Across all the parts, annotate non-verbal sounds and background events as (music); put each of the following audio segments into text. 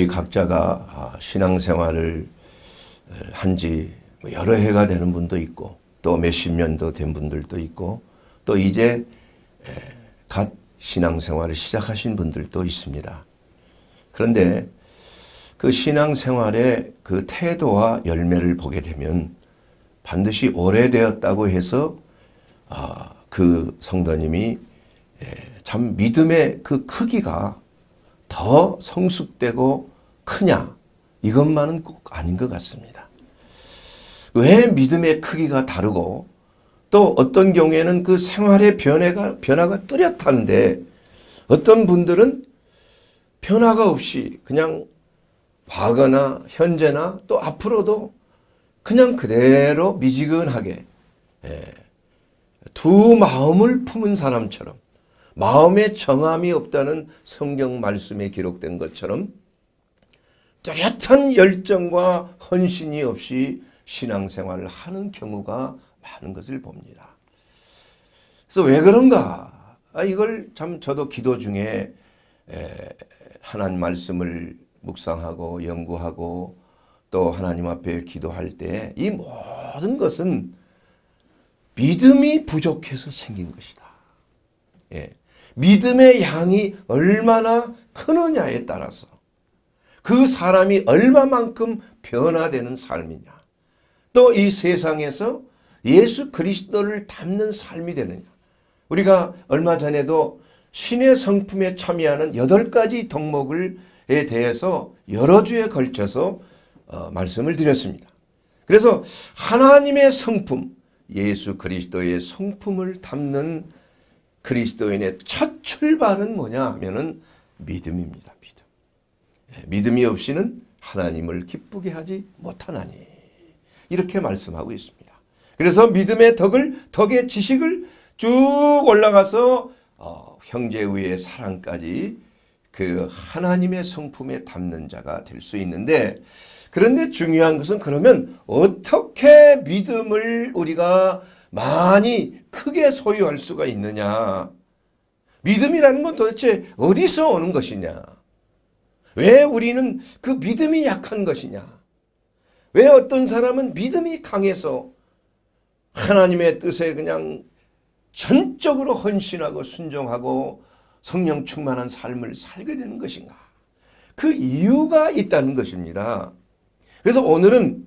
우리 각자가 아, 신앙생활을 한지 뭐 여러 해가 되는 분도 있고 또 몇십 년도 된 분들도 있고 또 이제 갓 신앙생활을 시작하신 분들도 있습니다. 그런데 그 신앙생활의 그 태도와 열매를 보게 되면 반드시 오래되었다고 해서 아, 그 성도님이 참 믿음의 그 크기가 더 성숙되고 크냐? 이것만은 꼭 아닌 것 같습니다. 왜 믿음의 크기가 다르고 또 어떤 경우에는 그 생활의 변화가, 변화가 뚜렷한데 어떤 분들은 변화가 없이 그냥 과거나 현재나 또 앞으로도 그냥 그대로 미지근하게 예, 두 마음을 품은 사람처럼 마음의 정함이 없다는 성경 말씀에 기록된 것처럼 뚜렷한 열정과 헌신이 없이 신앙생활을 하는 경우가 많은 것을 봅니다. 그래서 왜 그런가? 아, 이걸 참 저도 기도 중에 하나님 말씀을 묵상하고 연구하고 또 하나님 앞에 기도할 때 이 모든 것은 믿음이 부족해서 생긴 것이다. 예. 믿음의 양이 얼마나 크느냐에 따라서 그 사람이 얼마만큼 변화되는 삶이냐 또 이 세상에서 예수 그리스도를 닮는 삶이 되느냐 우리가 얼마 전에도 신의 성품에 참여하는 여덟 가지 덕목에 대해서 여러 주에 걸쳐서 어, 말씀을 드렸습니다. 그래서 하나님의 성품, 예수 그리스도의 성품을 담는 그리스도인의 첫 출발은 뭐냐 하면은 믿음입니다. 믿음. 예, 믿음이 없이는 하나님을 기쁘게 하지 못하나니. 이렇게 말씀하고 있습니다. 그래서 믿음의 덕을 덕의 지식을 쭉 올라가서 어, 형제의 사랑까지 그 하나님의 성품에 담는 자가 될 수 있는데 그런데 중요한 것은 그러면 어떻게 믿음을 우리가 많이 크게 소유할 수가 있느냐? 믿음이라는 건 도대체 어디서 오는 것이냐? 왜 우리는 그 믿음이 약한 것이냐? 왜 어떤 사람은 믿음이 강해서 하나님의 뜻에 그냥 전적으로 헌신하고 순종하고 성령 충만한 삶을 살게 되는 것인가? 그 이유가 있다는 것입니다. 그래서 오늘은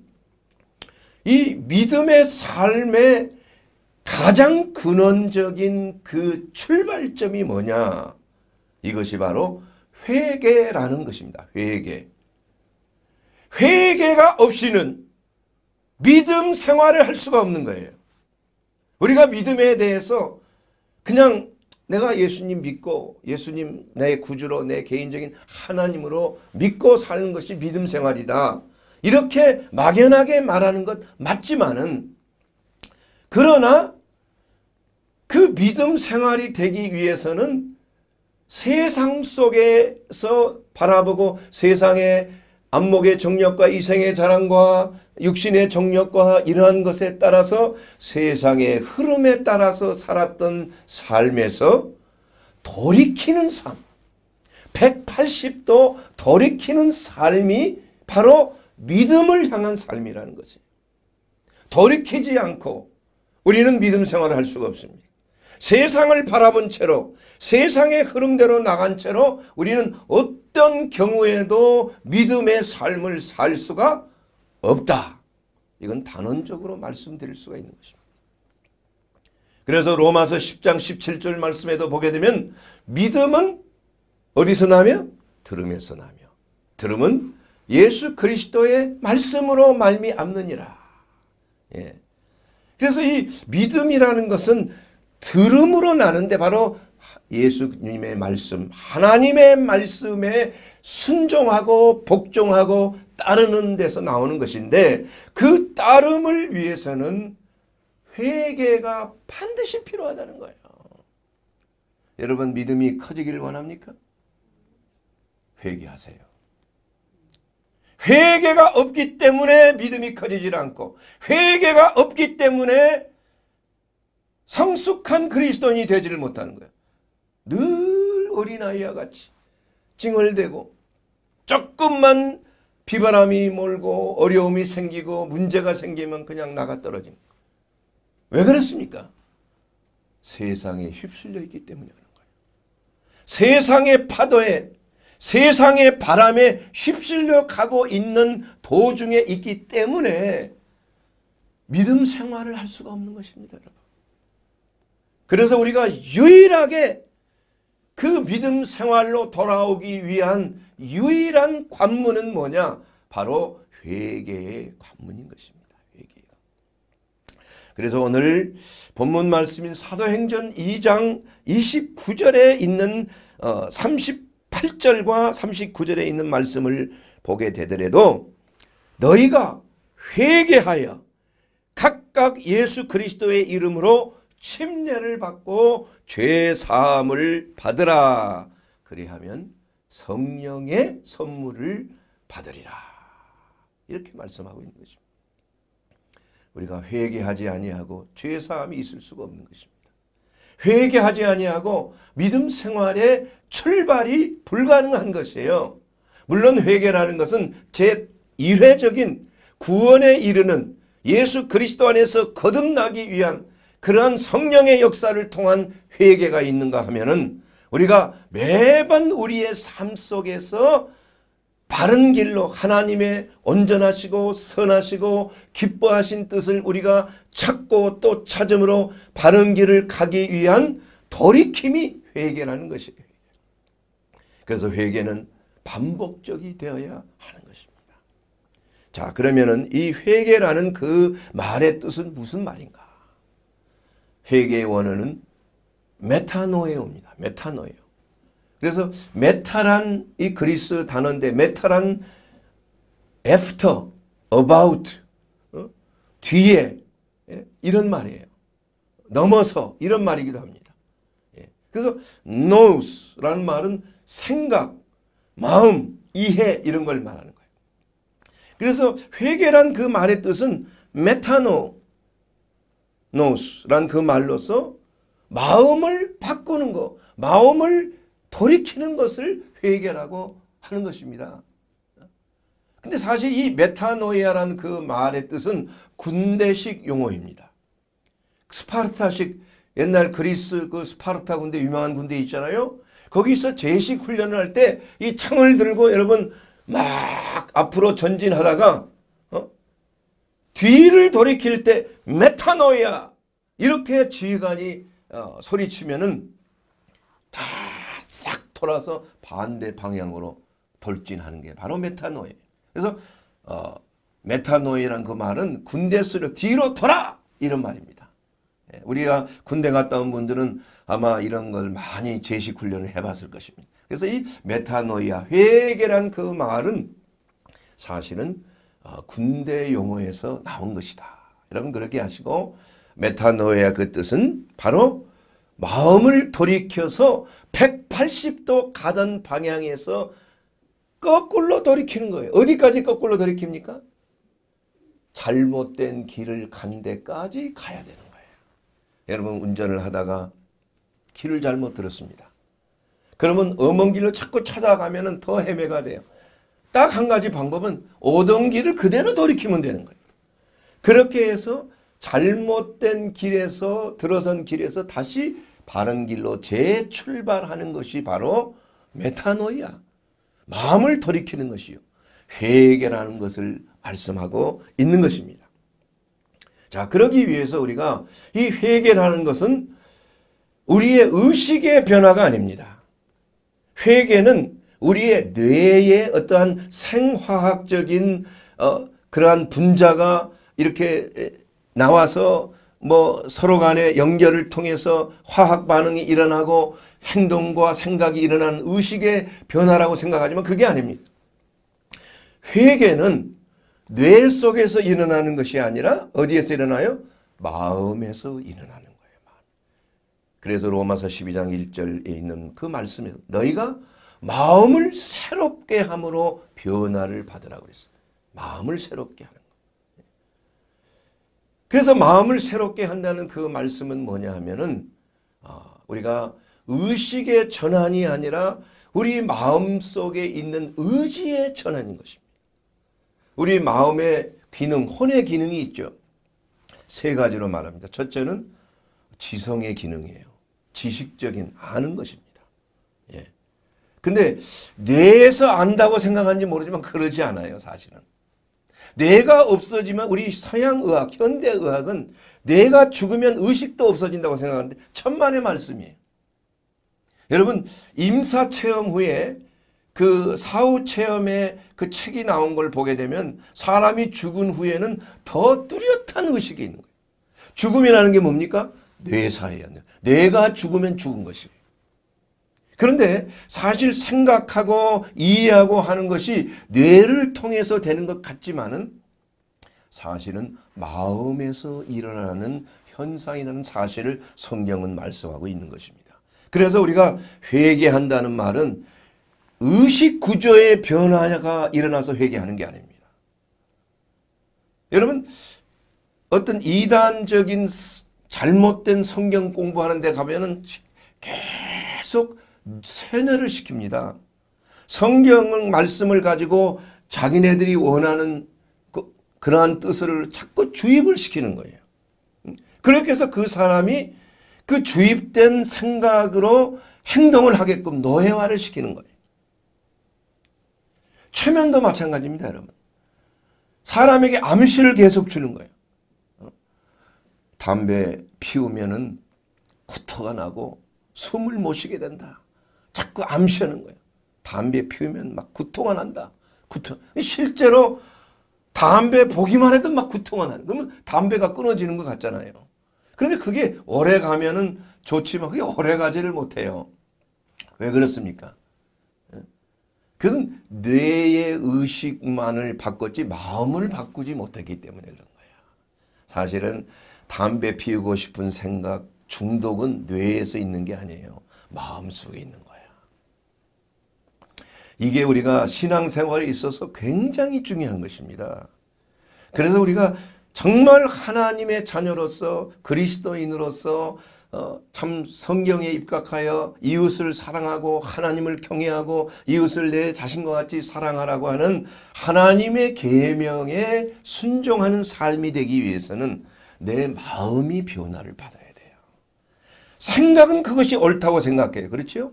이 믿음의 삶의 가장 근원적인 그 출발점이 뭐냐? 이것이 바로 회개라는 것입니다. 회개. 회개가 없이는 믿음 생활을 할 수가 없는 거예요. 우리가 믿음에 대해서 그냥 내가 예수님 믿고 예수님 내 구주로 내 개인적인 하나님으로 믿고 사는 것이 믿음 생활이다. 이렇게 막연하게 말하는 것 맞지만은 그러나 그 믿음 생활이 되기 위해서는 세상 속에서 바라보고 세상의 안목의 정력과 이생의 자랑과 육신의 정력과 이러한 것에 따라서 세상의 흐름에 따라서 살았던 삶에서 돌이키는 삶, 180도 돌이키는 삶이 바로 믿음을 향한 삶이라는 거지. 돌이키지 않고 우리는 믿음 생활을 할 수가 없습니다. 세상을 바라본 채로 세상의 흐름대로 나간 채로 우리는 어떤 경우에도 믿음의 삶을 살 수가 없다. 이건 단언적으로 말씀드릴 수가 있는 것입니다. 그래서 로마서 10장 17절 말씀에도 보게 되면 믿음은 어디서 나며? 들음에서 나며. 들음은 예수 그리스도의 말씀으로 말미암느니라. 예. 그래서 이 믿음이라는 것은 들음으로 나는데 바로 예수님의 말씀, 하나님의 말씀에 순종하고 복종하고 따르는 데서 나오는 것인데 그 따름을 위해서는 회개가 반드시 필요하다는 거예요. 여러분 믿음이 커지길 원합니까? 회개하세요. 회개가 없기 때문에 믿음이 커지질 않고 회개가 없기 때문에 성숙한 그리스도인이 되지를 못하는 거야. 늘 어린아이와 같이 찡얼대고 조금만 비바람이 몰고 어려움이 생기고 문제가 생기면 그냥 나가 떨어지거왜 그렇습니까? 세상에 휩쓸려 있기 때문에 그런 거예요. 세상의 파도에 세상의 바람에 휩쓸려 가고 있는 도중에 있기 때문에 믿음 생활을 할 수가 없는 것입니다. 여러분. 그래서 우리가 유일하게 그 믿음 생활로 돌아오기 위한 유일한 관문은 뭐냐? 바로 회개의 관문인 것입니다. 회개 그래서 오늘 본문 말씀인 사도행전 2장 29절에 있는 38절과 어, 39절에 있는 말씀을 보게 되더라도 너희가 회개하여 각각 예수 그리스도의 이름으로 침례를 받고 죄 사함을 받으라. 그리하면 성령의 선물을 받으리라. 이렇게 말씀하고 있는 것입니다. 우리가 회개하지 아니하고 죄 사함이 있을 수가 없는 것입니다. 회개하지 아니하고 믿음 생활의 출발이 불가능한 것이에요. 물론 회개라는 것은 제 1회적인 구원에 이르는 예수 그리스도 안에서 거듭나기 위한 그러한 성령의 역사를 통한 회개가 있는가 하면은 우리가 매번 우리의 삶 속에서 바른 길로 하나님의 온전하시고 선하시고 기뻐하신 뜻을 우리가 찾고 또 찾음으로 바른 길을 가기 위한 돌이킴이 회개라는 것이에요. 그래서 회개는 반복적이 되어야 하는 것입니다. 자 그러면은 이 회개라는 그 말의 뜻은 무슨 말인가? 회개의 원어는 메타노예입니다. 메타노예요. 그래서 메타란 이 그리스 단어인데 메타란 after, about, 어? 뒤에 예? 이런 말이에요. 넘어서 이런 말이기도 합니다. 예. 그래서 knows라는 말은 생각, 마음, 이해 이런 걸 말하는 거예요. 그래서 회개란 그 말의 뜻은 메타노 노스란 그 말로서 마음을 바꾸는 것, 마음을 돌이키는 것을 회개라고 하는 것입니다. 근데 사실 이메타노이아란그 말의 뜻은 군대식 용어입니다. 스파르타식 옛날 그리스 그 스파르타 군대 유명한 군대 있잖아요. 거기서 제식 훈련을 할 때 이 창을 들고 여러분 막 앞으로 전진하다가 뒤를 돌이킬 때 메타노야 이렇게 지휘관이 어, 소리치면은 다 싹 돌아서 반대 방향으로 돌진하는 게 바로 메타노예. 그래서 어, 메타노이란 그 말은 군대 쓰려 뒤로 돌아 이런 말입니다. 예, 우리가 군대 갔다 온 분들은 아마 이런 걸 많이 제식 훈련을 해봤을 것입니다. 그래서 이 메타노이아 회개란 그 말은 사실은 어, 군대 용어에서 나온 것이다. 여러분 그렇게 하시고 메타노의 그 뜻은 바로 마음을 돌이켜서 180도 가던 방향에서 거꾸로 돌이키는 거예요. 어디까지 거꾸로 돌이킵니까? 잘못된 길을 간 데까지 가야 되는 거예요. 여러분 운전을 하다가 길을 잘못 들었습니다. 그러면 어먼 길로 자꾸 찾아가면 더 헤매가 돼요. 딱한 가지 방법은 오던 길을 그대로 돌이키면 되는 거예요. 그렇게 해서 잘못된 길에서 들어선 길에서 다시 바른 길로 재출발하는 것이 바로 메타노이야. 마음을 돌이키는 것이요. 회개라는 것을 말씀하고 있는 것입니다. 자, 그러기 위해서 우리가 이 회개라는 것은 우리의 의식의 변화가 아닙니다. 회개는 우리의 뇌에 어떠한 생화학적인 어, 그러한 분자가 이렇게 나와서 뭐 서로 간의 연결을 통해서 화학 반응이 일어나고 행동과 생각이 일어난 의식의 변화라고 생각하지만 그게 아닙니다. 회계는뇌 속에서 일어나는 것이 아니라 어디에서 일어나요? 마음에서 일어나는 거예요. 그래서 로마서 12장 1절에 있는 그 말씀에서 너희가 마음을 새롭게 함으로 변화를 받으라고 그랬어요. 마음을 새롭게 하는 거. 그래서 마음을 새롭게 한다는 그 말씀은 뭐냐 하면은 아, 우리가 의식의 전환이 아니라 우리 마음 속에 있는 의지의 전환인 것입니다. 우리 마음의 기능, 혼의 기능이 있죠. 세 가지로 말합니다. 첫째는 지성의 기능이에요. 지식적인 아는 것입니다. 예. 근데 뇌에서 안다고 생각하는지 모르지만 그러지 않아요. 사실은. 뇌가 없어지면 우리 서양의학, 현대의학은 뇌가 죽으면 의식도 없어진다고 생각하는데 천만의 말씀이에요. 여러분 임사체험 후에 그 사후체험의 그 책이 나온 걸 보게 되면 사람이 죽은 후에는 더 뚜렷한 의식이 있는 거예요. 죽음이라는 게 뭡니까? 뇌사예요. 뇌가 죽으면 죽은 것이에요. 그런데 사실 생각하고 이해하고 하는 것이 뇌를 통해서 되는 것 같지만은 사실은 마음에서 일어나는 현상이라는 사실을 성경은 말씀하고 있는 것입니다. 그래서 우리가 회개한다는 말은 의식 구조의 변화가 일어나서 회개하는 게 아닙니다. 여러분 어떤 이단적인 잘못된 성경 공부하는 데 가면은 계속 세뇌를 시킵니다. 성경을 말씀을 가지고 자기네들이 원하는 그, 그러한 뜻을 자꾸 주입을 시키는 거예요. 음. 그렇게 해서 그 사람이 그 주입된 생각으로 행동을 하게끔 노예화를 시키는 거예요. 최면도 마찬가지입니다, 여러분. 사람에게 암시를 계속 주는 거예요. 어? 담배 피우면은 구토가 나고 숨을 못 쉬게 된다. 자꾸 암시하는 거예요. 담배 피우면 막 구토가 난다. 구토. 실제로 담배 보기만 해도 막 구토가 나는. 그러면 담배가 끊어지는 것 같잖아요. 그런데 그게 오래 가면은 좋지만 그게 오래 가지를 못해요. 왜 그렇습니까? 예? 그것 뇌의 의식만을 바꿨지 마음을 바꾸지 못했기 때문에 그런 거야. 사실은 담배 피우고 싶은 생각, 중독은 뇌에서 있는 게 아니에요. 마음속에 있는 거예요. 이게 우리가 신앙생활에 있어서 굉장히 중요한 것입니다. 그래서 우리가 정말 하나님의 자녀로서 그리스도인으로서 어, 참 성경에 입각하여 이웃을 사랑하고 하나님을 경외하고 이웃을 내 자신과 같이 사랑하라고 하는 하나님의 계명에 순종하는 삶이 되기 위해서는 내 마음이 변화를 받아야 돼요. 생각은 그것이 옳다고 생각해요. 그렇죠?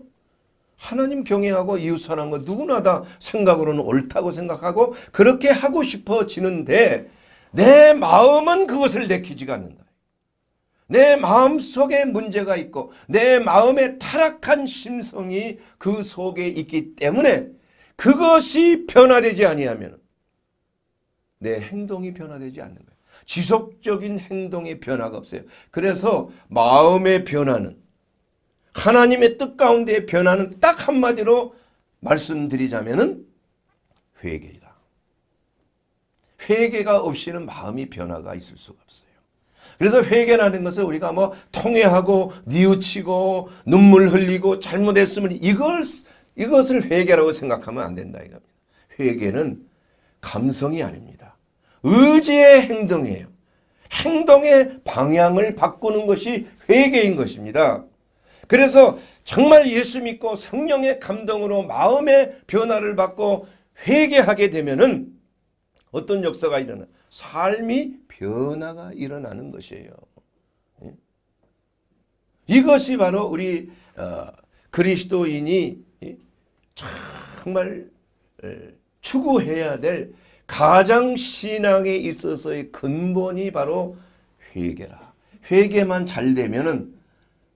하나님 경외하고 이웃 사랑하거 누구나 다 생각으로는 옳다고 생각하고 그렇게 하고 싶어지는데 내 마음은 그것을 내키지가 않는다. 내 마음 속에 문제가 있고 내 마음의 타락한 심성이 그 속에 있기 때문에 그것이 변화되지 아니하면 내 행동이 변화되지 않는 거예요. 지속적인 행동의 변화가 없어요. 그래서 마음의 변화는 하나님의 뜻 가운데 변화는 딱 한마디로 말씀드리자면 회개이다. 회개가 없이는 마음이 변화가 있을 수가 없어요. 그래서 회개라는 것은 우리가 뭐 통회하고 뉘우치고 눈물 흘리고 잘못했으면 이걸 이것을 회개라고 생각하면 안 된다 이겁니다. 회개는 감성이 아닙니다. 의지의 행동이에요. 행동의 방향을 바꾸는 것이 회개인 것입니다. 그래서 정말 예수 믿고 성령의 감동으로 마음의 변화를 받고 회개하게 되면은 어떤 역사가 일어나? 삶이 변화가 일어나는 것이에요. 예? 이것이 바로 우리 어, 그리스도인이 예? 정말 추구해야 될 가장 신앙에 있어서의 근본이 바로 회개라. 회개만 잘 되면은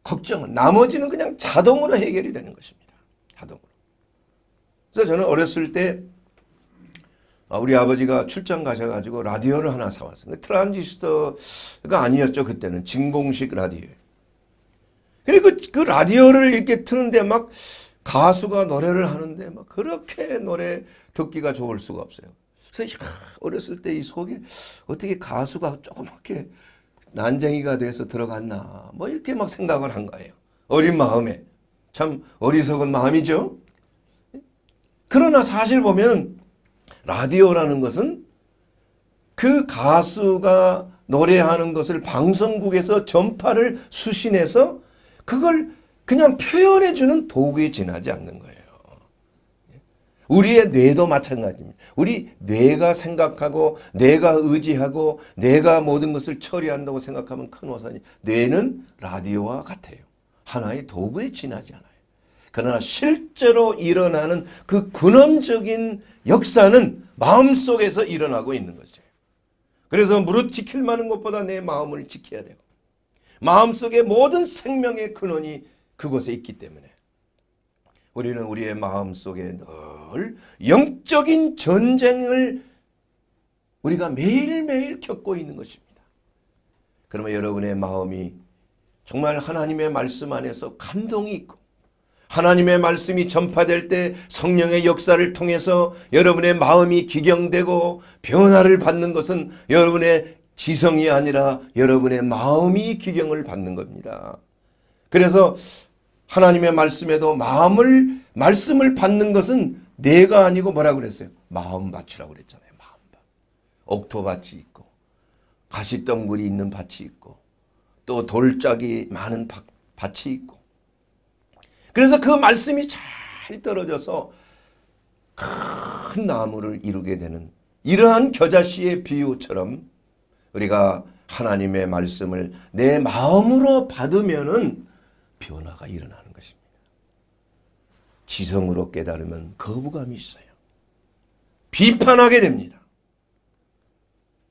걱정, 은 나머지는 그냥 자동으로 해결이 되는 것입니다. 자동으로. 그래서 저는 어렸을 때 아, 우리 아버지가 출장 가셔가지고 라디오를 하나 사왔어요. 트란지스터가 아니었죠. 그때는 진공식 라디오. 그리고 그 라디오를 이렇게 트는데 막 가수가 노래를 하는데 막 그렇게 노래 듣기가 좋을 수가 없어요. 그래서 어렸을 때 이 속에 어떻게 가수가 조그맣게 난쟁이가 돼서 들어갔나 뭐 이렇게 막 생각을 한 거예요. 어린 마음에 참 어리석은 마음이죠. 그러나 사실 보면 라디오라는 것은 그 가수가 노래하는 것을 방송국에서 전파를 수신해서 그걸 그냥 표현해주는 도구에 지나지 않는 거예요. 우리의 뇌도 마찬가지입니다. 우리 뇌가 생각하고 뇌가 의지하고 뇌가 모든 것을 처리한다고 생각하면 큰 오산이 뇌는 라디오와 같아요. 하나의 도구에 지나지 않아요. 그러나 실제로 일어나는 그 근원적인 역사는 마음속에서 일어나고 있는 것이 그래서 무릇 지킬 만한 것보다 내 마음을 지켜야 되고 마음속의 모든 생명의 근원이 그곳에 있기 때문에 우리는 우리의 마음속에 늘 정말 영적인 전쟁을 우리가 매일매일 겪고 있는 것입니다. 그러면 여러분의 마음이 정말 하나님의 말씀 안에서 감동이 있고 하나님의 말씀이 전파될 때 성령의 역사를 통해서 여러분의 마음이 기경되고 변화를 받는 것은 여러분의 지성이 아니라 여러분의 마음이 기경을 받는 겁니다. 그래서 하나님의 말씀에도 마음을 말씀을 받는 것은 내가 아니고 뭐라 그랬어요? 마음밭이라고 그랬잖아요. 마음밭. 옥토밭이 있고 가시덩굴이 있는 밭이 있고 또 돌짝이 많은 밭, 밭이 있고 그래서 그 말씀이 잘 떨어져서 큰 나무를 이루게 되는 이러한 겨자씨의 비유처럼 우리가 하나님의 말씀을 내 마음으로 받으면은 변화가 일어나는 지성으로 깨달으면 거부감이 있어요. 비판하게 됩니다.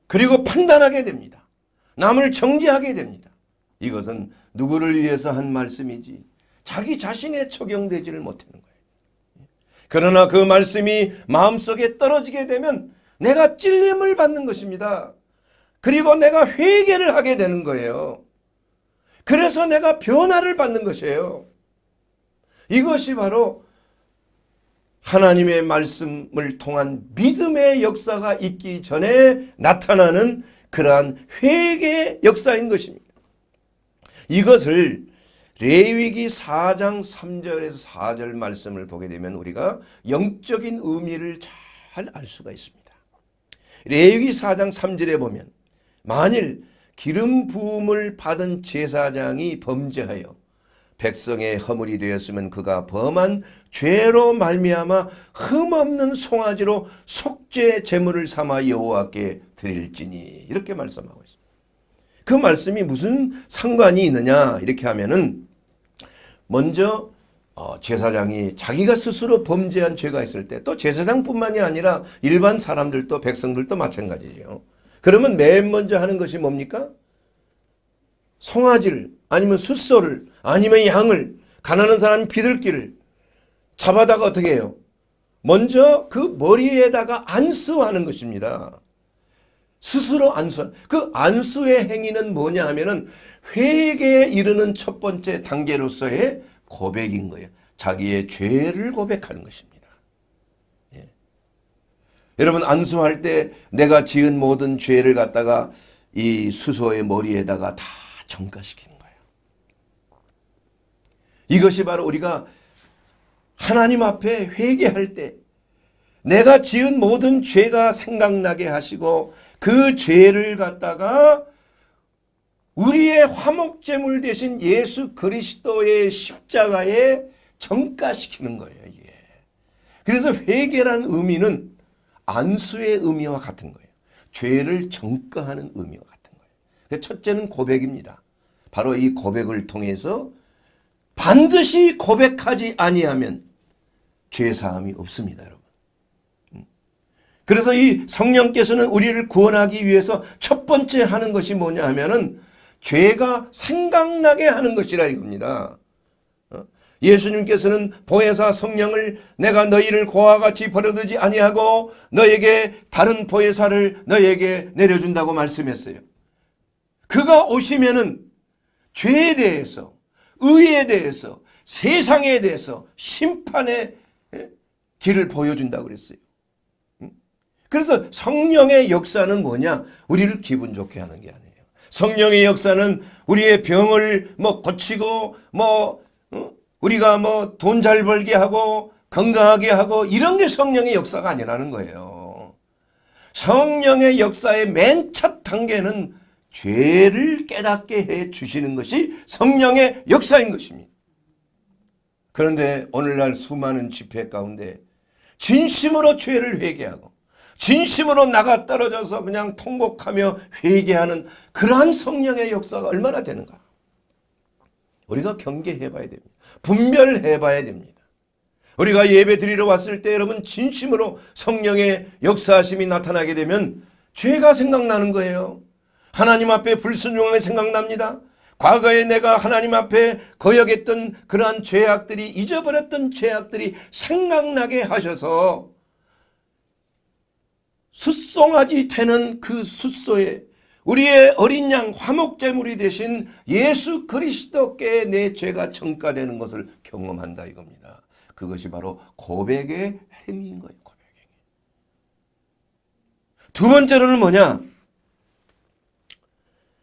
그리고 판단하게 됩니다. 남을 정죄하게 됩니다. 이것은 누구를 위해서 한 말씀이지 자기 자신에 적용되지를 못하는 거예요. 그러나 그 말씀이 마음속에 떨어지게 되면 내가 찔림을 받는 것입니다. 그리고 내가 회개를 하게 되는 거예요. 그래서 내가 변화를 받는 것이에요. 이것이 바로 하나님의 말씀을 통한 믿음의 역사가 있기 전에 나타나는 그러한 회개의 역사인 것입니다. 이것을 레위기 4장 3절에서 4절 말씀을 보게 되면 우리가 영적인 의미를 잘 알 수가 있습니다. 레위기 4장 3절에 보면 만일 기름 부음을 받은 제사장이 범죄하여 백성의 허물이 되었으면 그가 범한 죄로 말미암아 흠없는 송아지로 속죄 제물을 삼아 여호와께 드릴지니 이렇게 말씀하고 있습니다. 그 말씀이 무슨 상관이 있느냐 이렇게 하면은 먼저 어, 제사장이 자기가 스스로 범죄한 죄가 있을 때 또 제사장뿐만이 아니라 일반 사람들도 백성들도 마찬가지죠. 그러면 맨 먼저 하는 것이 뭡니까? 송아지를 아니면 숫소를 아니면 양을 가난한 사람 비둘기를 잡아다가 어떻게 해요? 먼저 그 머리에다가 안수하는 것입니다. 스스로 안수. 그 안수의 행위는 뭐냐 하면은 회개에 이르는 첫 번째 단계로서의 고백인 거예요. 자기의 죄를 고백하는 것입니다. 예. 여러분 안수할 때 내가 지은 모든 죄를 갖다가 이 수소의 머리에다가 다 정가시키는 거예요. 이것이 바로 우리가 하나님 앞에 회개할 때 내가 지은 모든 죄가 생각나게 하시고 그 죄를 갖다가 우리의 화목제물 대신 예수 그리스도의 십자가에 정가시키는 거예요. 이게. 그래서 회개란 의미는 안수의 의미와 같은 거예요. 죄를 정가하는 의미와 같은 요그 첫째는 고백입니다. 바로 이 고백을 통해서 반드시 고백하지 아니하면 죄사함이 없습니다. 여러분. 음. 그래서 이 성령께서는 우리를 구원하기 위해서 첫 번째 하는 것이 뭐냐 하면은 죄가 생각나게 하는 것이라 이겁니다. 어? 예수님께서는 보혜사 성령을 내가 너희를 고아 같이 버려두지 아니하고 너에게 다른 보혜사를 너에게 내려준다고 말씀했어요. 그가 오시면은 죄에 대해서, 의에 대해서, 세상에 대해서 심판의 예, 길을 보여준다 그랬어요. 그래서 성령의 역사는 뭐냐? 우리를 기분 좋게 하는 게 아니에요. 성령의 역사는 우리의 병을 뭐 고치고 뭐 우리가 뭐 돈 잘 벌게 하고 건강하게 하고 이런 게 성령의 역사가 아니라는 거예요. 성령의 역사의 맨 첫 단계는 죄를 깨닫게 해 주시는 것이 성령의 역사인 것입니다. 그런데 오늘날 수많은 집회 가운데 진심으로 죄를 회개하고 진심으로 나가 떨어져서 그냥 통곡하며 회개하는 그러한 성령의 역사가 얼마나 되는가? 우리가 경계해 봐야 됩니다. 분별해 봐야 됩니다. 우리가 예배 드리러 왔을 때 여러분 진심으로 성령의 역사심이 나타나게 되면 죄가 생각나는 거예요. 하나님 앞에 불순종함이 생각납니다. 과거에 내가 하나님 앞에 거역했던 그러한 죄악들이 잊어버렸던 죄악들이 생각나게 하셔서 숫송아지 되는 그 숫소에 우리의 어린 양 화목제물이 대신 예수 그리스도께 내 죄가 정가되는 것을 경험한다 이겁니다. 그것이 바로 고백의 행위인 거예요. 고백의 행위. 두 번째로는 뭐냐?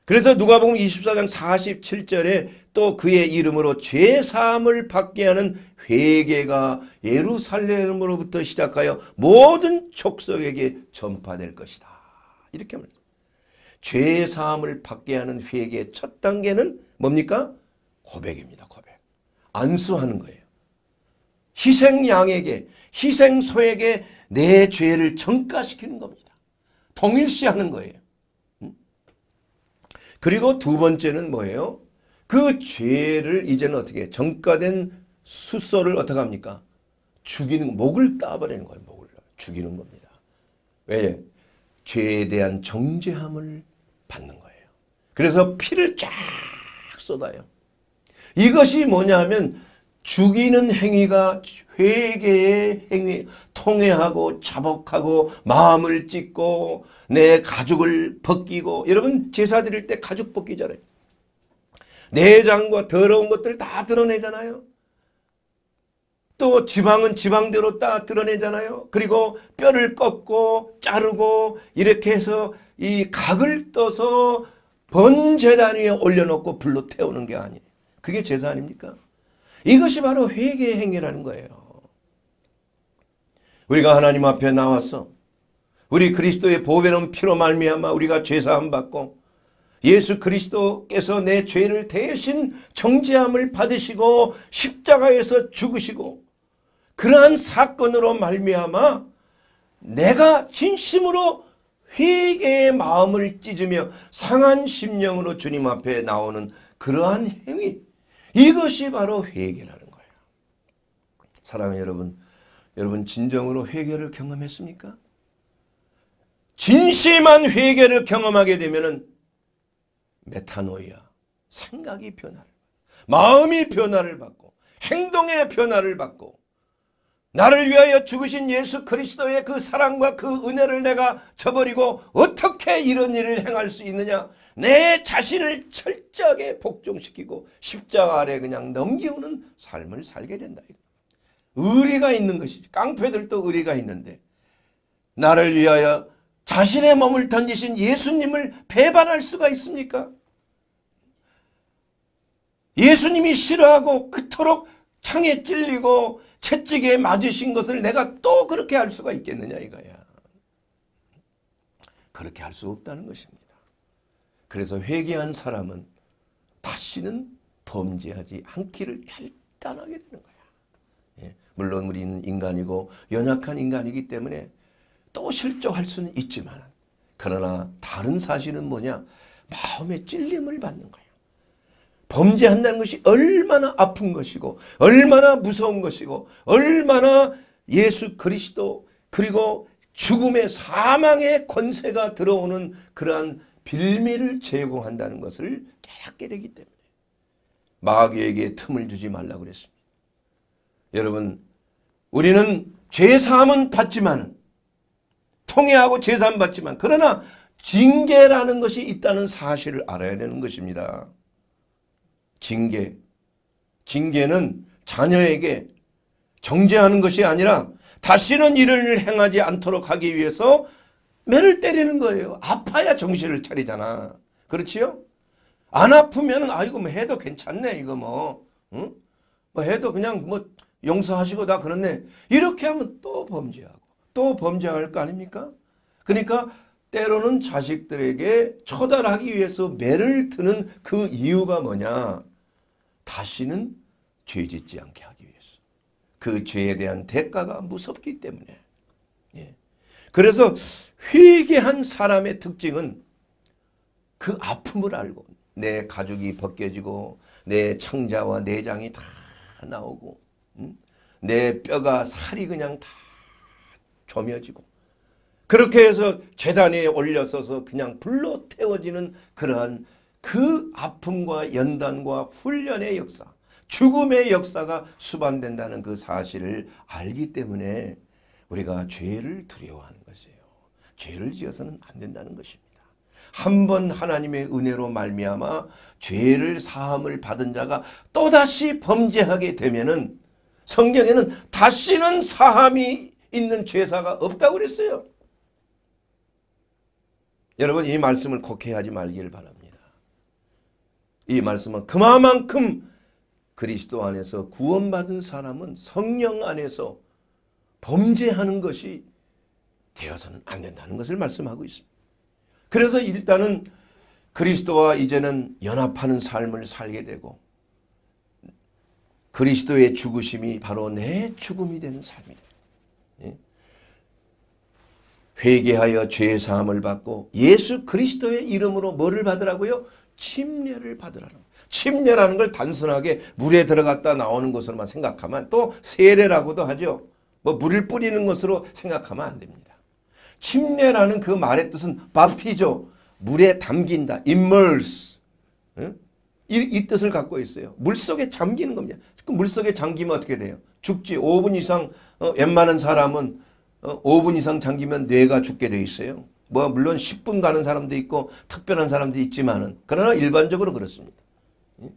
그래서 누가복음 24장 47절에 또 그의 이름으로 죄 사함을 받게 하는 회개가 예루살렘으로부터 시작하여 모든 족속에게 전파될 것이다. 이렇게 말 합니다. 죄 사함을 받게 하는 회개의 첫 단계는 뭡니까? 고백입니다. 고백. 안수하는 거예요. 희생양에게 희생소에게 내 죄를 전가시키는 겁니다. 동일시하는 거예요. 그리고 두 번째는 뭐예요? 그 죄를 이제는 어떻게 정가된 수소를 어떻게 합니까? 죽이는 목을 따버리는 거예요. 목을 죽이는 겁니다. 왜? 죄에 대한 정죄함을 받는 거예요. 그래서 피를 쫙 쏟아요. 이것이 뭐냐 면 죽이는 행위가 회개의 행위, 통회하고 자복하고 마음을 찢고 내 가죽을 벗기고 여러분 제사 드릴 때 가죽 벗기잖아요. 내장과 더러운 것들을 다 드러내잖아요. 또 지방은 지방대로 다 드러내잖아요. 그리고 뼈를 꺾고 자르고 이렇게 해서 이 각을 떠서 번제단 위에 올려놓고 불로 태우는 게 아니에요. 그게 제사 아닙니까? 이것이 바로 회개의 행위라는 거예요. 우리가 하나님 앞에 나와서 우리 그리스도의 보배는 피로 말미암아 우리가 죄사함 받고 예수 그리스도께서 내 죄를 대신 정죄함을 받으시고 십자가에서 죽으시고 그러한 사건으로 말미암아 내가 진심으로 회개의 마음을 찢으며 상한 심령으로 주님 앞에 나오는 그러한 행위 이것이 바로 회개라는 거예요. 사랑하는 여러분 여러분 진정으로 회개를 경험했습니까? 진심한 회개를 경험하게 되면은 메타노이아, 생각이 변화를 마음이 변화를 받고 행동의 변화를 받고 나를 위하여 죽으신 예수 그리스도의 그 사랑과 그 은혜를 내가 저버리고 어떻게 이런 일을 행할 수 있느냐 내 자신을 철저하게 복종시키고 십자가 아래 그냥 넘기우는 삶을 살게 된다 의리가 있는 것이지. 깡패들도 의리가 있는데 나를 위하여 자신의 몸을 던지신 예수님을 배반할 수가 있습니까? 예수님이 싫어하고 그토록 창에 찔리고 채찍에 맞으신 것을 내가 또 그렇게 할 수가 있겠느냐 이거야. 그렇게 할 수 없다는 것입니다. 그래서 회개한 사람은 다시는 범죄하지 않기를 결단하게 되는 거야. 물론 우리는 인간이고 연약한 인간이기 때문에 또 실족할 수는 있지만 그러나 다른 사실은 뭐냐? 마음의 찔림을 받는 거예요. 범죄한다는 것이 얼마나 아픈 것이고 얼마나 무서운 것이고 얼마나 예수 그리스도 그리고 죽음의 사망의 권세가 들어오는 그러한 빌미를 제공한다는 것을 깨닫게 되기 때문에 마귀에게 틈을 주지 말라 그랬습니다. 여러분 우리는 죄사함은 받지만 통해하고 죄사함 받지만 그러나 징계라는 것이 있다는 사실을 알아야 되는 것입니다. 징계. 징계는 자녀에게 정죄하는 것이 아니라 다시는 일을 행하지 않도록 하기 위해서 매를 때리는 거예요. 아파야 정신을 차리잖아. 그렇지요? 안 아프면 아이고 뭐 해도 괜찮네 이거 뭐. 응? 뭐 해도 그냥 뭐 용서하시고 다그렇네 이렇게 하면 또 범죄하고 또 범죄할 거 아닙니까? 그러니까 때로는 자식들에게 처단하기 위해서 매를 트는 그 이유가 뭐냐? 다시는 죄 짓지 않게 하기 위해서. 그 죄에 대한 대가가 무섭기 때문에. 예. 그래서 회개한 사람의 특징은 그 아픔을 알고 내 가죽이 벗겨지고 내 창자와 내장이 다 나오고 내 뼈가 살이 그냥 다 조며지고 그렇게 해서 재단에 올려서서 그냥 불로 태워지는 그러한 그 아픔과 연단과 훈련의 역사 죽음의 역사가 수반된다는 그 사실을 알기 때문에 우리가 죄를 두려워하는 것이에요. 죄를 지어서는 안 된다는 것입니다. 한 번 하나님의 은혜로 말미암아 죄를 사함을 받은 자가 또다시 범죄하게 되면은 성경에는 다시는 사함이 있는 죄사가 없다고 그랬어요. 여러분 이 말씀을 곡해하지 말기를 바랍니다. 이 말씀은 그만큼 그리스도 안에서 구원받은 사람은 성령 안에서 범죄하는 것이 되어서는 안 된다는 것을 말씀하고 있습니다. 그래서 일단은 그리스도와 이제는 연합하는 삶을 살게 되고 그리스도의 죽으심이 바로 내 죽음이 되는 삶이다. 예? 회개하여 죄의 사함을 받고 예수 그리스도의 이름으로 뭐를 받으라고요? 침례를 받으라는 침례라는 걸 단순하게 물에 들어갔다 나오는 것으로만 생각하면 또 세례라고도 하죠. 뭐 물을 뿌리는 것으로 생각하면 안 됩니다. 침례라는 그 말의 뜻은 밥티죠. 물에 담긴다. immerse. 이, 이, 뜻을 갖고 있어요. 물속에 잠기는 겁니다. 그 물속에 잠기면 어떻게 돼요? 죽지. 5분 이상 어, 웬만한 사람은 어, 5분 이상 잠기면 뇌가 죽게 돼 있어요. 뭐 물론 10분 가는 사람도 있고 특별한 사람도 있지만은 그러나 일반적으로 그렇습니다. 예?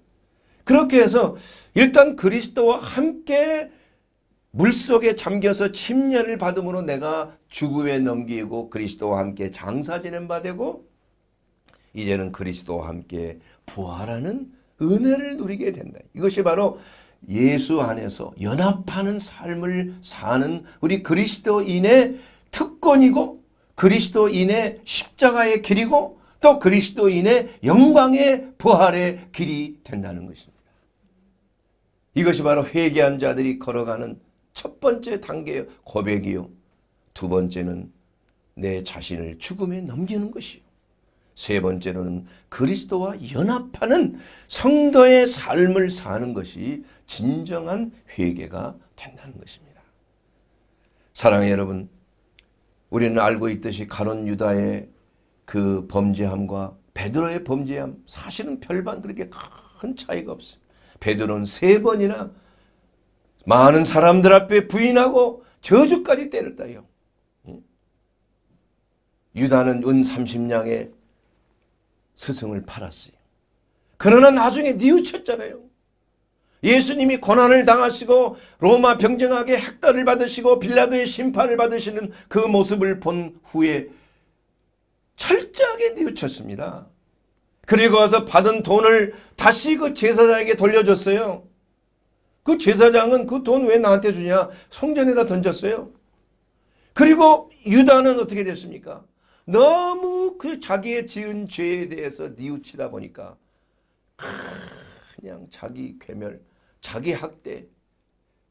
그렇게 해서 일단 그리스도와 함께 물속에 잠겨서 침례를 받음으로 내가 죽음에 넘기고 그리스도와 함께 장사 지낸 바 되고 이제는 그리스도와 함께 부활하는 은혜를 누리게 된다. 이것이 바로 예수 안에서 연합하는 삶을 사는 우리 그리스도인의 특권이고 그리스도인의 십자가의 길이고 또 그리스도인의 영광의 부활의 길이 된다는 것입니다. 이것이 바로 회개한 자들이 걸어가는 첫 번째 단계의 고백이요. 두 번째는 내 자신을 죽음에 넘기는 것이요. 세 번째로는 그리스도와 연합하는 성도의 삶을 사는 것이 진정한 회개가 된다는 것입니다. 사랑해 여러분, 우리는 알고 있듯이 가론 유다의 그 범죄함과 베드로의 범죄함 사실은 별반 그렇게 큰 차이가 없어요. 베드로는 세 번이나 많은 사람들 앞에 부인하고 저주까지 때렸다요. 예? 유다는 은 30냥에 스승을 팔았어요. 그러나 나중에 뉘우쳤잖아요. 예수님이 고난을 당하시고 로마 병정하게 핵단을 받으시고 빌라도의 심판을 받으시는 그 모습을 본 후에 철저하게 뉘우쳤습니다. 그리고 와서 받은 돈을 다시 그 제사장에게 돌려줬어요. 그 제사장은 그 돈 왜 나한테 주냐? 성전에다 던졌어요. 그리고 유다는 어떻게 됐습니까? 너무 그 자기의 지은 죄에 대해서 뉘우치다 보니까 그냥 자기 괴멸, 자기 학대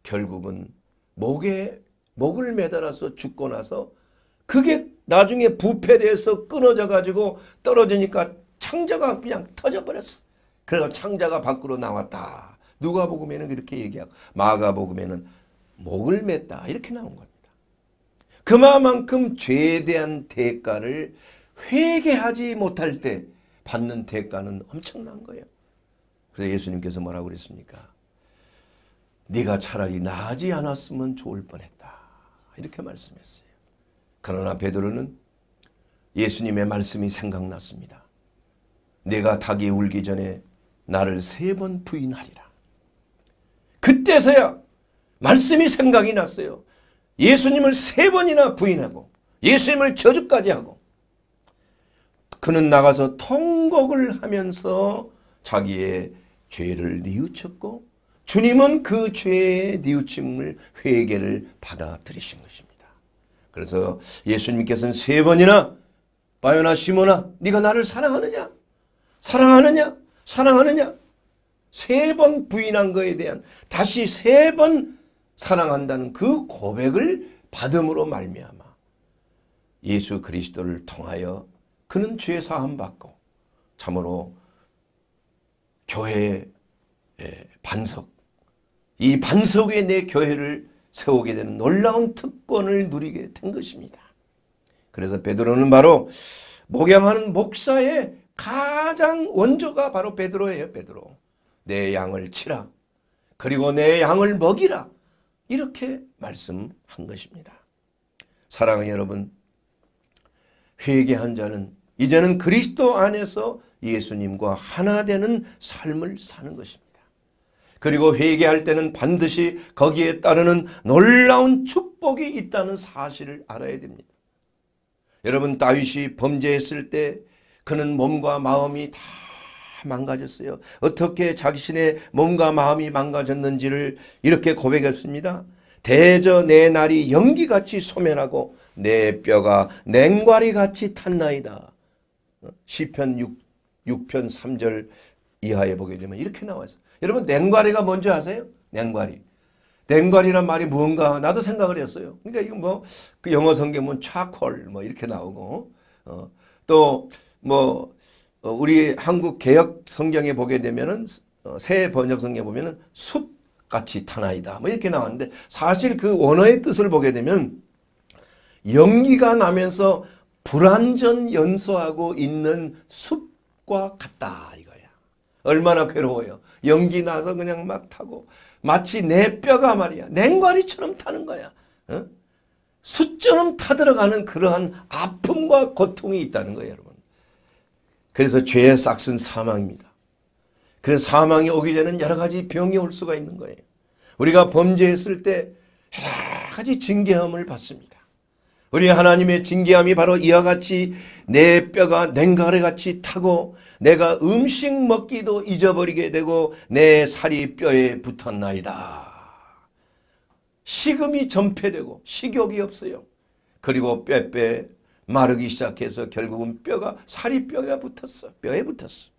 결국은 목에 목을 매달아서 죽고 나서 그게 나중에 부패돼서 끊어져 가지고 떨어지니까 창자가 그냥 터져버렸어. 그래서 창자가 밖으로 나왔다. 누가복음에는 그렇게 얘기하고 마가복음에는 목을 맸다 이렇게 나온 거니다 그만큼 죄에 대한 대가를 회개하지 못할 때 받는 대가는 엄청난 거예요. 그래서 예수님께서 뭐라고 그랬습니까? 네가 차라리 나지 않았으면 좋을 뻔했다. 이렇게 말씀했어요. 그러나 베드로는 예수님의 말씀이 생각났습니다. 내가 닭이 울기 전에 나를 세 번 부인하리라. 그때서야 말씀이 생각이 났어요. 예수님을 세 번이나 부인하고 예수님을 저주까지 하고 그는 나가서 통곡을 하면서 자기의 죄를 뉘우쳤고 주님은 그 죄의 뉘우침을 회개를 받아들이신 것입니다. 그래서 예수님께서는 세 번이나 바요나 시모나 네가 나를 사랑하느냐? 사랑하느냐? 사랑하느냐? 세 번 부인한 것에 대한 다시 세번 사랑한다는 그 고백을 받음으로 말미암아 예수 그리스도를 통하여 그는 죄 사함 받고 참으로 교회의 반석 이 반석 에내 교회를 세우게 되는 놀라운 특권을 누리게 된 것입니다. 그래서 베드로는 바로 목양하는 목사의 가장 원조가 바로 베드로예요. 베드로 내 양을 치라 그리고 내 양을 먹이라 이렇게 말씀한 것입니다. 사랑하는 여러분 회개한 자는 이제는 그리스도 안에서 예수님과 하나 되는 삶을 사는 것입니다. 그리고 회개할 때는 반드시 거기에 따르는 놀라운 축복이 있다는 사실을 알아야 됩니다. 여러분 다윗이 범죄했을 때 그는 몸과 마음이 다 망가졌어요. 어떻게 자신의 몸과 마음이 망가졌는지를 이렇게 고백했습니다. 대저 내 날이 연기같이 소멸하고 내 뼈가 냉과리같이 탄나이다. 시편 6, 6편 3절 이하에 보게 되면 이렇게 나와 있어요. 여러분 냉과리가 뭔지 아세요? 냉과리. 냉과리란 말이 뭔가 나도 생각을 했어요. 그러니까 이거 뭐그 영어 성경은 차콜 뭐 이렇게 나오고 어, 또뭐 어, 우리 한국 개혁 성경에 보게 되면은 어, 새 번역 성경에 보면은 숲 같이 타나이다. 뭐 이렇게 나왔는데 사실 그 원어의 뜻을 보게 되면 연기가 나면서 불완전 연소하고 있는 숲과 같다 이거야. 얼마나 괴로워요. 연기 나서 그냥 막 타고 마치 내 뼈가 말이야. 냉과리처럼 타는 거야. 어? 숯처럼 타들어가는 그러한 아픔과 고통이 있다는 거예요. 여러분. 그래서 죄의 싹은 사망입니다. 그래서 사망이 오게 되는 여러 가지 병이 올 수가 있는 거예요. 우리가 범죄했을 때 여러 가지 징계함을 받습니다. 우리 하나님의 징계함이 바로 이와 같이 내 뼈가 냉가래 같이 타고 내가 음식 먹기도 잊어버리게 되고 내 살이 뼈에 붙었나이다. 식음이 전폐되고 식욕이 없어요. 그리고 빼빼 마르기 시작해서 결국은 뼈가 살이 뼈가 붙었어. 뼈에 붙었어.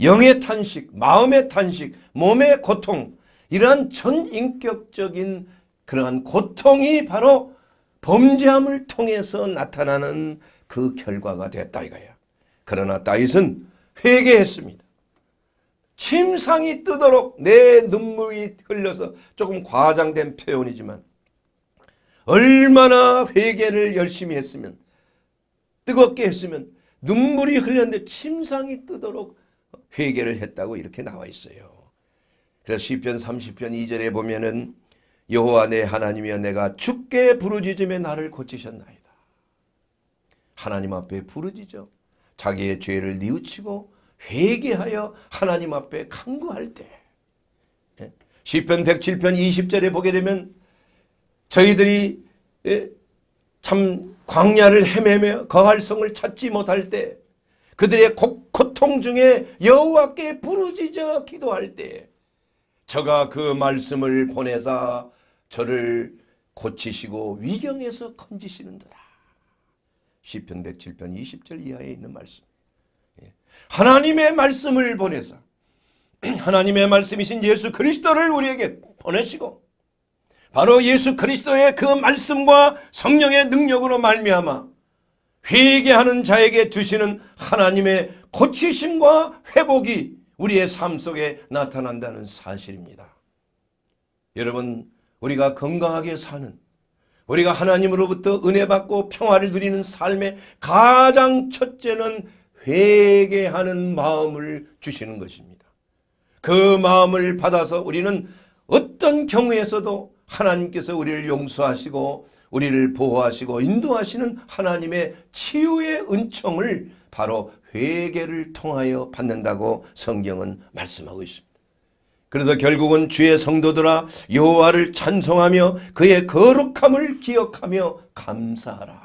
영의 탄식, 마음의 탄식, 몸의 고통 이러한 전인격적인 그러한 고통이 바로 범죄함을 통해서 나타나는 그 결과가 됐다 이거야. 그러나 다윗은 회개했습니다. 침상이 뜨도록 내 눈물이 흘려서 조금 과장된 표현이지만 얼마나 회개를 열심히 했으면 뜨겁게 했으면 눈물이 흘렸는데 침상이 뜨도록 회개를 했다고 이렇게 나와 있어요. 그래서 시편 30편 2절에 보면은 여호와 내 하나님이여 내가 죽게 부르짖음에 나를 고치셨나이다. 하나님 앞에 부르짖어 자기의 죄를 뉘우치고 회개하여 하나님 앞에 강구할 때 예? 시편 107편 20절에 보게 되면 저희들이 예? 참 광야를 헤매며 거할성을 찾지 못할 때 그들의 고, 통 중에 여호와께 부르짖어 기도할 때 저가 그 말씀을 보내사 저를 고치시고 위경에서 건지시는도다. 1 0편 107편 20절 이하에 있는 말씀. 예. 하나님의 말씀을 보내사 (clears throat) 하나님의 말씀이신 예수 그리스도를 우리에게 보내시고 바로 예수 그리스도의 그 말씀과 성령의 능력으로 말미암아 회개하는 자에게 주시는 하나님의 고치심과 회복이 우리의 삶 속에 나타난다는 사실입니다. 여러분 우리가 건강하게 사는 우리가 하나님으로부터 은혜받고 평화를 누리는 삶의 가장 첫째는 회개하는 마음을 주시는 것입니다. 그 마음을 받아서 우리는 어떤 경우에서도 하나님께서 우리를 용서하시고 우리를 보호하시고 인도하시는 하나님의 치유의 은총을 바로 회개를 통하여 받는다고 성경은 말씀하고 있습니다. 그래서 결국은 주의 성도들아 여호와를 찬송하며 그의 거룩함을 기억하며 감사하라.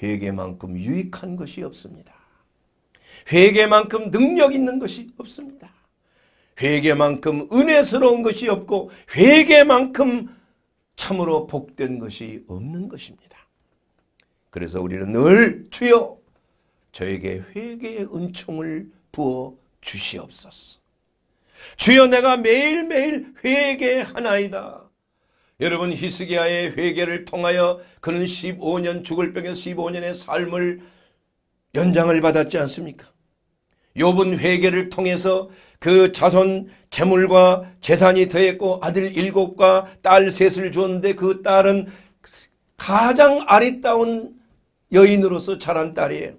회개만큼 유익한 것이 없습니다. 회개만큼 능력 있는 것이 없습니다. 회개만큼 은혜스러운 것이 없고 회개만큼 참으로 복된 것이 없는 것입니다. 그래서 우리는 늘 주여 저에게 회개의 은총을 부어 주시옵소서. 주여 내가 매일매일 회개하나이다. 여러분 히스기야의 회개를 통하여 그는 15년 죽을 병에 15년의 삶을 연장을 받았지 않습니까? 욥은 회개를 통해서 그 자손 재물과 재산이 더했고 아들 일곱과 딸 셋을 주었는데그 딸은 가장 아리따운 여인으로서 자란 딸이에요.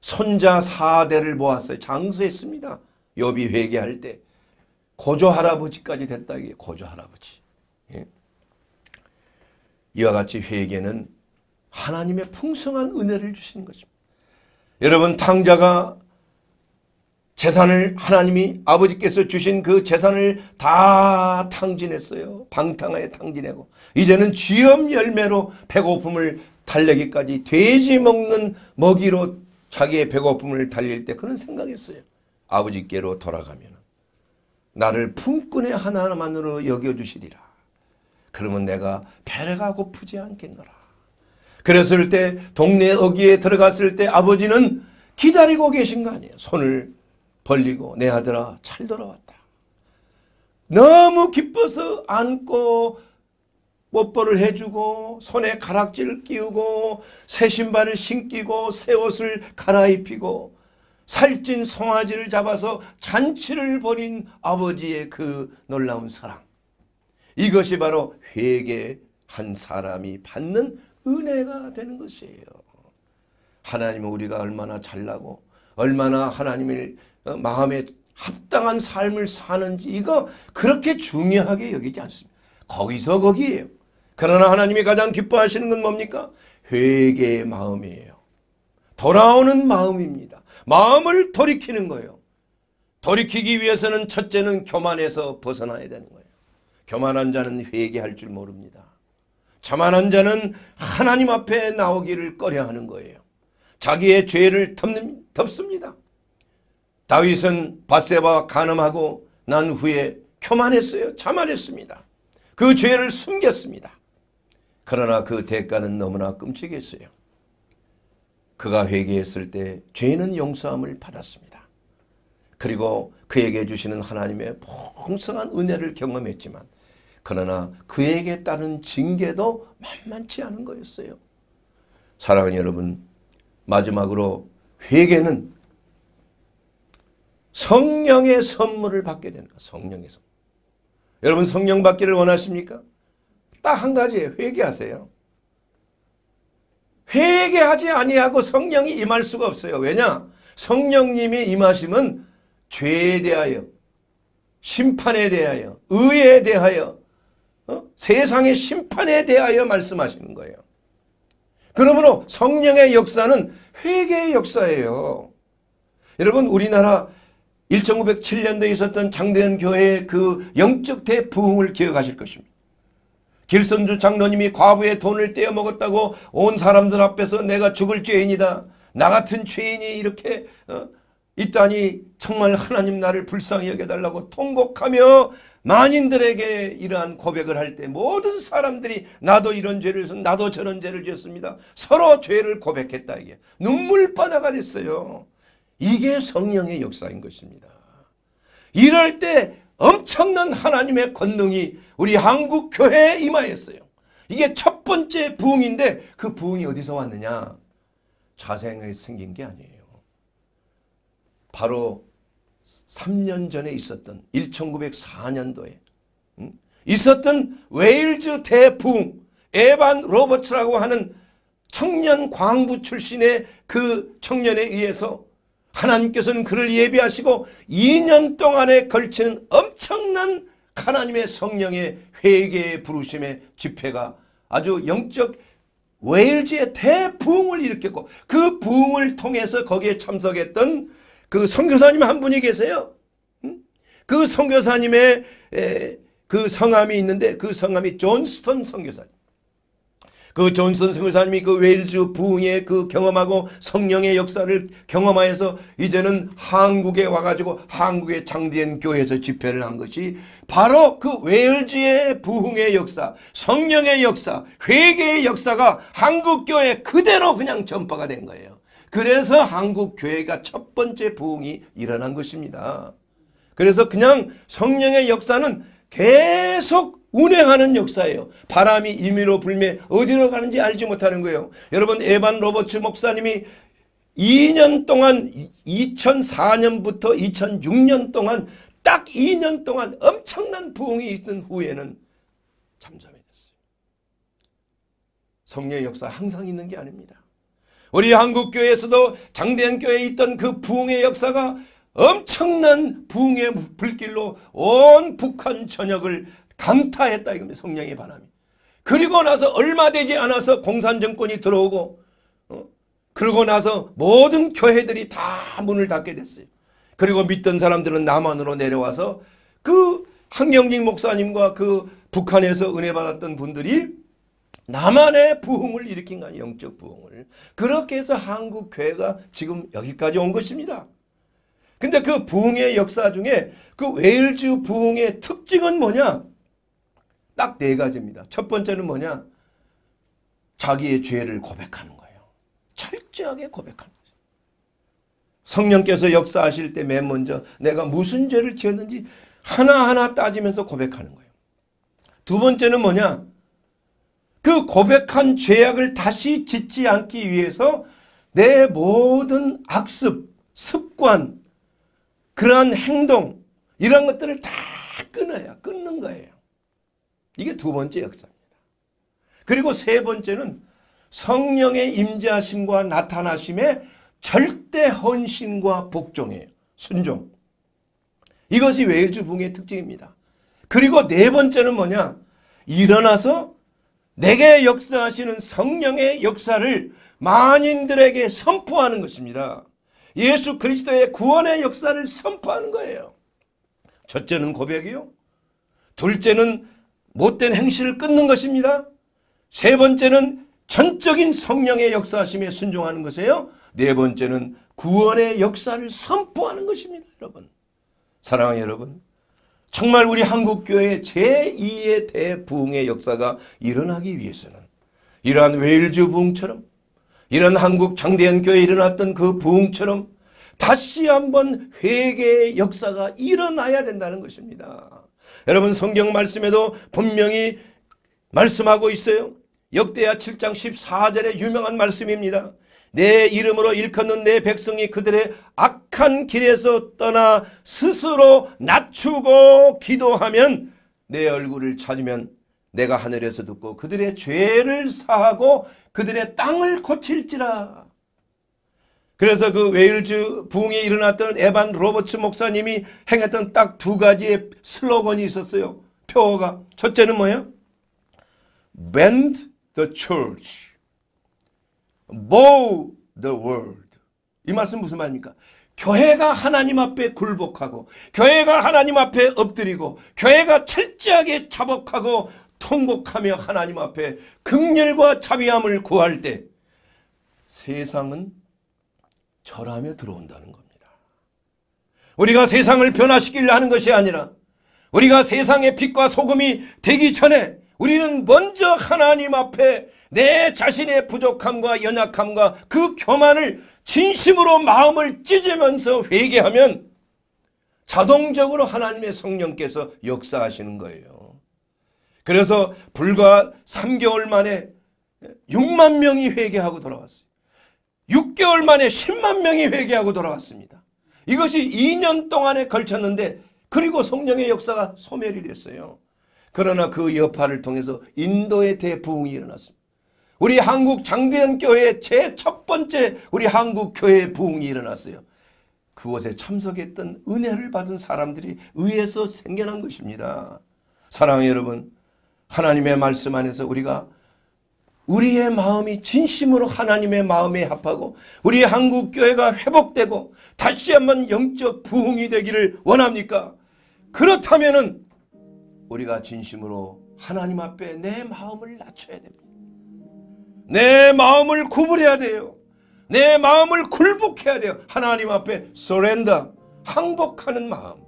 손자 4대를 모았어요. 장수했습니다. 여비 회개할 때. 고조 할아버지까지 됐다. 이게 고조 할아버지. 예? 이와 같이 회개는 하나님의 풍성한 은혜를 주시는 것입니다. 여러분 탕자가 재산을 하나님이 아버지께서 주신 그 재산을 다 탕진했어요. 방탕하에 탕진하고 이제는 쥐염 열매로 배고픔을 달래기까지 돼지 먹는 먹이로 자기의 배고픔을 달릴 때 그런 생각했어요. 아버지께로 돌아가면 나를 품꾼의 하나만으로 여겨주시리라. 그러면 내가 배가 고프지 않겠노라. 그랬을 때 동네 어귀에 들어갔을 때 아버지는 기다리고 계신 거 아니에요. 손을 벌리고 내 아들아 잘 돌아왔다. 너무 기뻐서 안고 뽀뽀를 해주고 손에 가락지를 끼우고 새 신발을 신기고 새 옷을 갈아입히고 살찐 송아지를 잡아서 잔치를 벌인 아버지의 그 놀라운 사랑. 이것이 바로 회개한 사람이 받는 은혜가 되는 것이에요. 하나님은 우리가 얼마나 잘나고 얼마나 하나님을 어, 마음에 합당한 삶을 사는지 이거 그렇게 중요하게 여기지 않습니다. 거기서 거기에요. 그러나 하나님이 가장 기뻐하시는 건 뭡니까? 회개의 마음이에요. 돌아오는 마음입니다. 마음을 돌이키는 거예요. 돌이키기 위해서는 첫째는 교만에서 벗어나야 되는 거예요. 교만한 자는 회개할 줄 모릅니다. 자만한 자는 하나님 앞에 나오기를 꺼려하는 거예요. 자기의 죄를 덮습니다. 다윗은 바세바와 간음하고 난 후에 교만했어요. 자만했습니다. 그 죄를 숨겼습니다. 그러나 그 대가는 너무나 끔찍했어요. 그가 회개했을 때 죄는 용서함을 받았습니다. 그리고 그에게 주시는 하나님의 풍성한 은혜를 경험했지만 그러나 그에게 따른 징계도 만만치 않은 거였어요. 사랑하는 여러분 마지막으로 회개는 성령의 선물을 받게 되는 거야. 성령의 선물. 여러분 성령 받기를 원하십니까? 딱 한 가지예요. 회개하세요. 회개하지 아니하고 성령이 임할 수가 없어요. 왜냐? 성령님이 임하심은 죄에 대하여, 심판에 대하여, 의에 대하여, 어? 세상의 심판에 대하여 말씀하시는 거예요. 그러므로 성령의 역사는 회개의 역사예요. 여러분 우리나라 1907년도에 있었던 장대현 교회의 그 영적 대부흥을 기억하실 것입니다. 길선주 장로님이 과부의 돈을 떼어먹었다고 온 사람들 앞에서 내가 죽을 죄인이다. 나 같은 죄인이 이렇게 어? 있다니 정말 하나님 나를 불쌍히 여겨달라고 통곡하며 만인들에게 이러한 고백을 할 때 모든 사람들이 나도 이런 죄를 해서 나도 저런 죄를 지었습니다. 서로 죄를 고백했다 이게 눈물 바다가 됐어요. 이게 성령의 역사인 것입니다. 이럴 때 엄청난 하나님의 권능이 우리 한국 교회에 임하였어요. 이게 첫 번째 부흥인데 그 부흥이 어디서 왔느냐? 자생하 생긴 게 아니에요. 바로 3년 전에 있었던 1904년도에 있었던 웨일즈 대부흥 에반 로버츠라고 하는 청년 광부 출신의 그 청년에 의해서 하나님께서는 그를 예비하시고 2년 동안에 걸치는 엄청난 하나님의 성령의 회개의 부르심의 집회가 아주 영적 웨일즈의 대부흥을 일으켰고 그 부흥을 통해서 거기에 참석했던 그 선교사님 한 분이 계세요. 음? 그 선교사님의 그 성함이 있는데 그 성함이 존스턴 선교사님. 그 존슨 선교사님이 그 웨일즈 부흥의 그 경험하고 성령의 역사를 경험하여서 이제는 한국에 와가지고 한국의 창대한 교회에서 집회를 한 것이 바로 그 웨일즈의 부흥의 역사, 성령의 역사, 회개의 역사가 한국 교회 그대로 그냥 전파가 된 거예요. 그래서 한국 교회가 첫 번째 부흥이 일어난 것입니다. 그래서 그냥 성령의 역사는 계속 운행하는 역사예요. 바람이 임의로 불매 어디로 가는지 알지 못하는 거예요. 여러분 에반 로버츠 목사님이 2년 동안 2004년부터 2006년 동안 딱 2년 동안 엄청난 부흥이 있던 후에는 잠잠해졌어요. 성령의 역사 항상 있는 게 아닙니다. 우리 한국교회에서도 장대현 교회에 있던 그 부흥의 역사가 엄청난 부흥의 불길로 온 북한 전역을 강타했다 이겁니다. 성령의 바람이. 그리고 나서 얼마 되지 않아서 공산정권이 들어오고 어? 그러고 나서 모든 교회들이 다 문을 닫게 됐어요. 그리고 믿던 사람들은 남한으로 내려와서 그 한경직 목사님과 그 북한에서 은혜 받았던 분들이 남한의 부흥을 일으킨 거아요 영적 부흥을. 그렇게 해서 한국 교회가 지금 여기까지 온 것입니다. 근데 그 부흥의 역사 중에 그 웨일즈 부흥의 특징은 뭐냐? 딱네 가지입니다. 첫 번째는 뭐냐? 자기의 죄를 고백하는 거예요. 철저하게 고백하는 거죠. 성령께서 역사하실 때 맨 먼저 내가 무슨 죄를 지었는지 하나하나 따지면서 고백하는 거예요. 두 번째는 뭐냐? 그 고백한 죄악을 다시 짓지 않기 위해서 내 모든 악습, 습관, 그러한 행동 이런 것들을 다 끊어야 끊는 거예요. 이게 두 번째 역사입니다. 그리고 세 번째는 성령의 임재심과 나타나심의 절대 헌신과 복종이에요. 순종. 이것이 웨일즈 붕의 특징입니다. 그리고 네 번째는 뭐냐? 일어나서 내게 역사하시는 성령의 역사를 만인들에게 선포하는 것입니다. 예수 그리스도의 구원의 역사를 선포하는 거예요. 첫째는 고백이요. 둘째는 못된 행실을 끊는 것입니다. 세 번째는 전적인 성령의 역사심에 순종하는 것이에요. 네 번째는 구원의 역사를 선포하는 것입니다. 여러분. 사랑하는 여러분. 정말 우리 한국교회 제2의 대부흥의 역사가 일어나기 위해서는 이러한 웨일즈 부흥처럼 이런 한국 장대현교회에 일어났던 그 부흥처럼 다시 한번 회개의 역사가 일어나야 된다는 것입니다. 여러분 성경 말씀에도 분명히 말씀하고 있어요. 역대하 7장 14절의 유명한 말씀입니다. 내 이름으로 일컫는 내 백성이 그들의 악한 길에서 떠나 스스로 낮추고 기도하면 내 얼굴을 찾으면 내가 하늘에서 듣고 그들의 죄를 사하고 그들의 땅을 고칠지라. 그래서 그 웨일즈 붕이 일어났던 에반 로버츠 목사님이 행했던 딱 두 가지의 슬로건이 있었어요. 표어가. 첫째는 뭐예요? Bend the church. Bow the world. 이 말씀 무슨 말입니까? 교회가 하나님 앞에 굴복하고 교회가 하나님 앞에 엎드리고 교회가 철저하게 자복하고 통곡하며 하나님 앞에 극렬과 자비함을 구할 때 세상은 절하며 들어온다는 겁니다. 우리가 세상을 변화시키려 하는 것이 아니라 우리가 세상의 빛과 소금이 되기 전에 우리는 먼저 하나님 앞에 내 자신의 부족함과 연약함과 그 교만을 진심으로 마음을 찢으면서 회개하면 자동적으로 하나님의 성령께서 역사하시는 거예요. 그래서 불과 3개월 만에 6만 명이 회개하고 돌아왔어요. 6개월 만에 10만 명이 회개하고 돌아왔습니다. 이것이 2년 동안에 걸쳤는데 그리고 성령의 역사가 소멸이 됐어요. 그러나 그 여파를 통해서 인도의 대부흥이 일어났습니다. 우리 한국 장대현 교회 제첫 번째 우리 한국 교회 부흥이 일어났어요. 그곳에 참석했던 은혜를 받은 사람들이 의에서 생겨난 것입니다. 사랑하는 여러분, 하나님의 말씀 안에서 우리가 우리의 마음이 진심으로 하나님의 마음에 합하고 우리 한국 교회가 회복되고 다시 한번 영적 부흥이 되기를 원합니까? 그렇다면은 우리가 진심으로 하나님 앞에 내 마음을 낮춰야 됩니다. 내 마음을 구부려야 돼요. 내 마음을 굴복해야 돼요. 하나님 앞에 서렌다 항복하는 마음.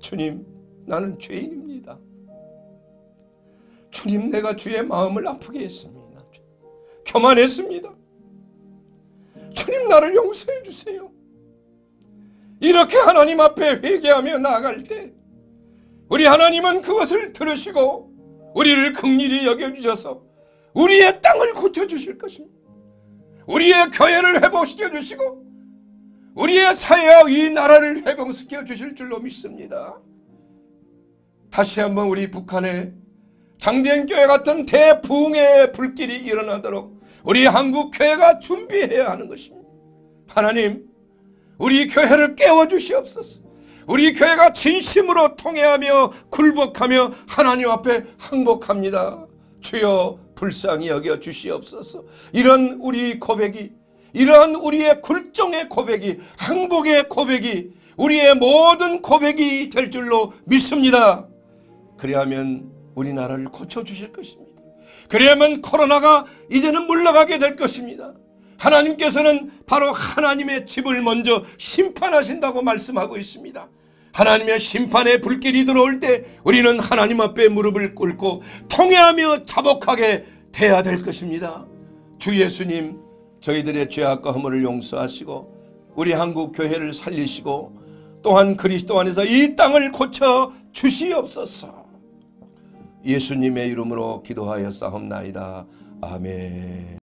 주님, 나는 죄인입니다. 주님 내가 주의 마음을 아프게 했습니다. 교만했습니다. 주님 나를 용서해 주세요. 이렇게 하나님 앞에 회개하며 나아갈 때 우리 하나님은 그것을 들으시고 우리를 극률히 여겨주셔서 우리의 땅을 고쳐주실 것입니다. 우리의 교회를 회복시켜 주시고 우리의 사회와 이 나라를 회복시켜 주실 줄로 믿습니다. 다시 한번 우리 북한의 장대현교회 같은 대붕의 불길이 일어나도록 우리 한국교회가 준비해야 하는 것입니다. 하나님 우리 교회를 깨워주시옵소서. 우리 교회가 진심으로 통해하며 굴복하며 하나님 앞에 항복합니다. 주여 불쌍히 여겨 주시옵소서. 이런 우리 고백이 이러 우리의 굴종의 고백이 항복의 고백이 우리의 모든 고백이 될 줄로 믿습니다. 그리하면 우리나라를 고쳐주실 것입니다. 그래야만 코로나가 이제는 물러가게 될 것입니다. 하나님께서는 바로 하나님의 집을 먼저 심판하신다고 말씀하고 있습니다. 하나님의 심판의 불길이 들어올 때 우리는 하나님 앞에 무릎을 꿇고 통회하며 자복하게 돼야 될 것입니다. 주 예수님 저희들의 죄악과 허물을 용서하시고 우리 한국 교회를 살리시고 또한 그리스도 안에서 이 땅을 고쳐 주시옵소서. 예수님의 이름으로 기도하여싸움나이다 아멘.